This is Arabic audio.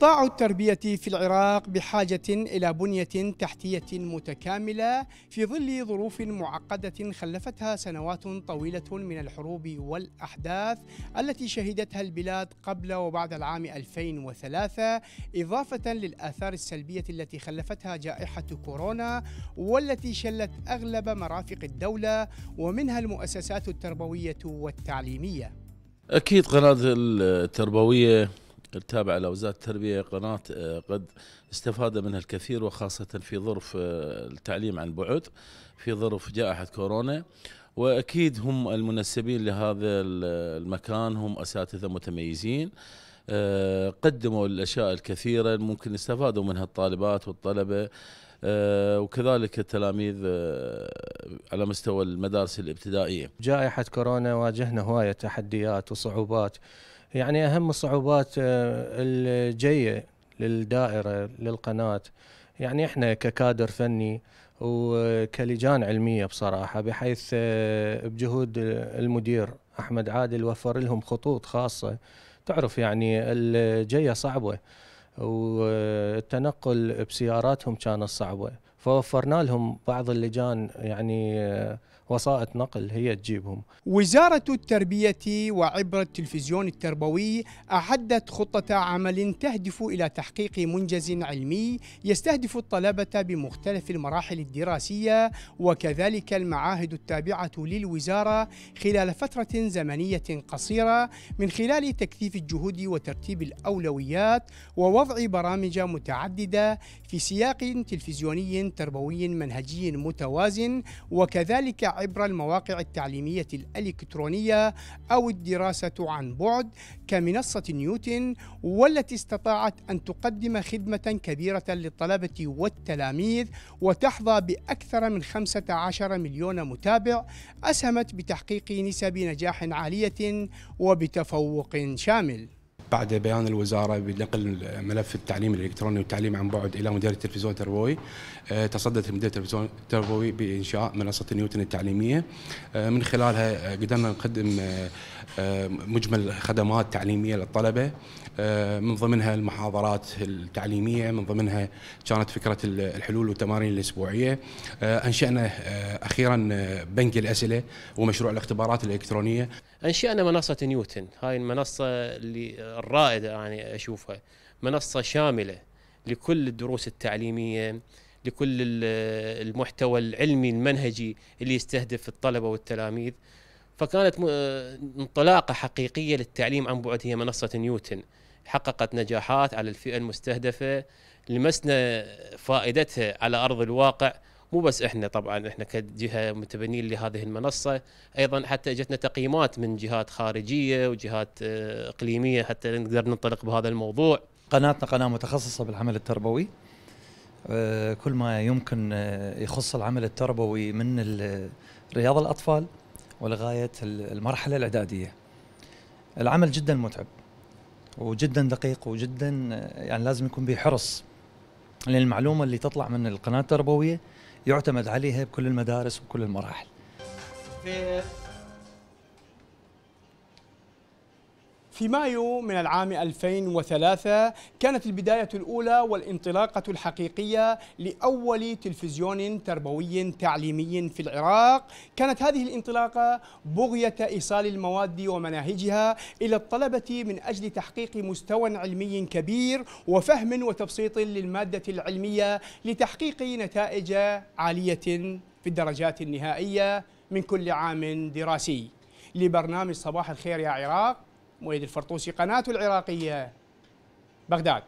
قطاع التربية في العراق بحاجة إلى بنية تحتية متكاملة في ظل ظروف معقدة خلفتها سنوات طويلة من الحروب والأحداث التي شهدتها البلاد قبل وبعد العام 2003 إضافة للآثار السلبية التي خلفتها جائحة كورونا والتي شلت أغلب مرافق الدولة ومنها المؤسسات التربوية والتعليمية. أكيد قناة التربوية التابعة لوزارة التربية قناة آه، قد استفاد منها الكثير وخاصة في ظرف آه، التعليم عن بعد في ظرف جائحة كورونا واكيد هم المنسبين لهذا المكان هم اساتذه متميزين آه، قدموا الاشياء الكثيره ممكن استفادوا منها الطالبات والطلبه آه، وكذلك التلاميذ آه، على مستوى المدارس الابتدائيه. جائحه كورونا واجهنا هوايه تحديات وصعوبات يعني اهم الصعوبات الجايه للدائره للقناه يعني احنا ككادر فني وكلجان علميه بصراحه بحيث آه، بجهود المدير احمد عادل وفر لهم خطوط خاصه تعرف يعني الجيه صعبه والتنقل بسياراتهم كانت صعبه فوفرنا لهم بعض اللجان يعني وسائط نقل هي تجيبهم وزارة التربية وعبر التلفزيون التربوي أعدت خطة عمل تهدف إلى تحقيق منجز علمي يستهدف الطلبة بمختلف المراحل الدراسية وكذلك المعاهد التابعة للوزارة خلال فترة زمنية قصيرة من خلال تكثيف الجهود وترتيب الأولويات ووضع برامج متعددة في سياق تلفزيوني تربوي منهجي متوازن وكذلك عبر المواقع التعليمية الإلكترونية أو الدراسة عن بعد كمنصة نيوتن والتي استطاعت أن تقدم خدمة كبيرة للطلبة والتلاميذ وتحظى بأكثر من 15 مليون متابع أسهمت بتحقيق نسب نجاح عالية وبتفوق شامل بعد بيان الوزاره بنقل ملف التعليم الالكتروني والتعليم عن بعد الى مديريه التلفزيون التربوي آه، تصدت مديريه التلفزيون التربوي بانشاء منصه نيوتن التعليميه آه، من خلالها آه، قدرنا نقدم مجمل خدمات تعليميه للطلبه من ضمنها المحاضرات التعليميه من ضمنها كانت فكره الحلول والتمارين الاسبوعيه انشانا اخيرا بنك الاسئله ومشروع الاختبارات الالكترونيه انشانا منصه نيوتن هاي المنصه اللي الرائده انا يعني اشوفها منصه شامله لكل الدروس التعليميه لكل المحتوى العلمي المنهجي اللي يستهدف الطلبه والتلاميذ فكانت انطلاقه حقيقيه للتعليم عن بعد هي منصه نيوتن حققت نجاحات على الفئه المستهدفه لمسنا فائدتها على ارض الواقع مو بس احنا طبعا احنا كجهه متبنين لهذه المنصه ايضا حتى اجتنا تقييمات من جهات خارجيه وجهات آه، اقليميه حتى نقدر ننطلق بهذا الموضوع قناتنا قناه متخصصه بالعمل التربوي آه، كل ما يمكن آه، يخص العمل التربوي من رياض الاطفال ولغايه المرحله الاعداديه العمل جدا متعب وجدا دقيق وجدا يعني لازم يكون به حرص لان المعلومه اللي تطلع من القناه التربويه يعتمد عليها بكل المدارس وبكل المراحل في مايو من العام 2003 كانت البداية الأولى والانطلاقة الحقيقية لأول تلفزيون تربوي تعليمي في العراق كانت هذه الانطلاقة بغية إيصال المواد ومناهجها إلى الطلبة من أجل تحقيق مستوى علمي كبير وفهم وتبسيط للمادة العلمية لتحقيق نتائج عالية في الدرجات النهائية من كل عام دراسي لبرنامج صباح الخير يا عراق مؤيد الفرطوسي قناته العراقية بغداد